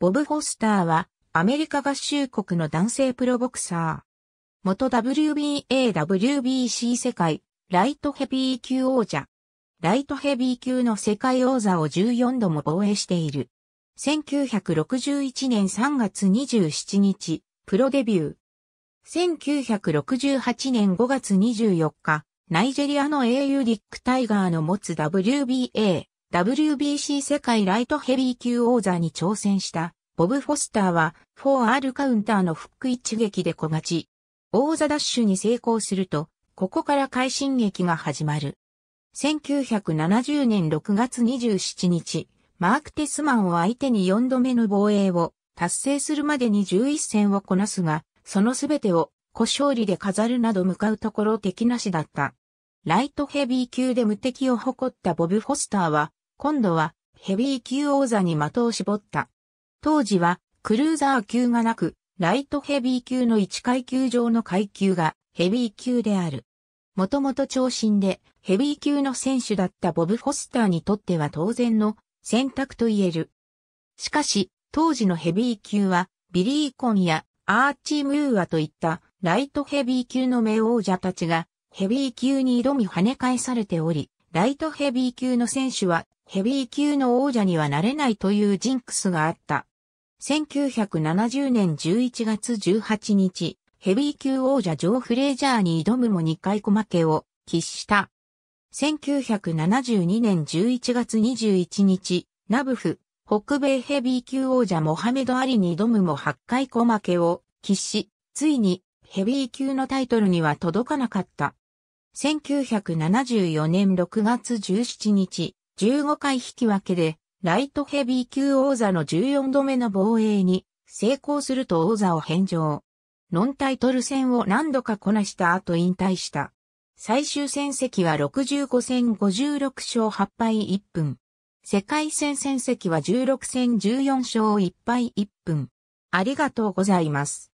ボブ・フォスターは、アメリカ合衆国の男性プロボクサー。元 WBA、WBC 世界、ライトヘビー級王者。ライトヘビー級の世界王座を14度も防衛している。1961年3月27日、プロデビュー。1968年5月24日、ナイジェリアの英雄ディック・タイガーの持つ WBA、WBC 世界ライトヘビー級王座に挑戦したボブ・フォスターは 4R カウンターのフック一撃で小勝ち。王座ダッシュに成功すると、ここから快進撃が始まる。1970年6月27日、マーク・テスマンを相手に4度目の防衛を達成するまでに11戦をこなすが、そのすべてを小勝利で飾るなど向かうところ敵なしだった。ライトヘビー級で無敵を誇ったボブ・フォスターは、今度はヘビー級王座に的を絞った。当時はクルーザー級がなく、ライトヘビー級の1階級上の階級がヘビー級である。もともと長身でヘビー級の選手だったボブ・フォスターにとっては当然の選択と言える。しかし、当時のヘビー級はビリー・コンやアーチムーアといったライトヘビー級の名王者たちがヘビー級に挑み跳ね返されており、ライトヘビー級の選手はヘビー級の王者にはなれないというジンクスがあった。1970年11月18日、ヘビー級王者ジョー・フレイジャーに挑むも2回小負けを喫した。1972年11月21日、ナブフ、北米ヘビー級王者モハメド・アリに挑むも8回小負けを喫し、ついにヘビー級のタイトルには届かなかった。1974年6月17日、15回引き分けで、ライトヘビー級王座の14度目の防衛に成功すると王座を返上。ノンタイトル戦を何度かこなした後引退した。最終戦績は65戦56勝8敗1分。世界戦戦績は16戦14勝1敗1分。ありがとうございます。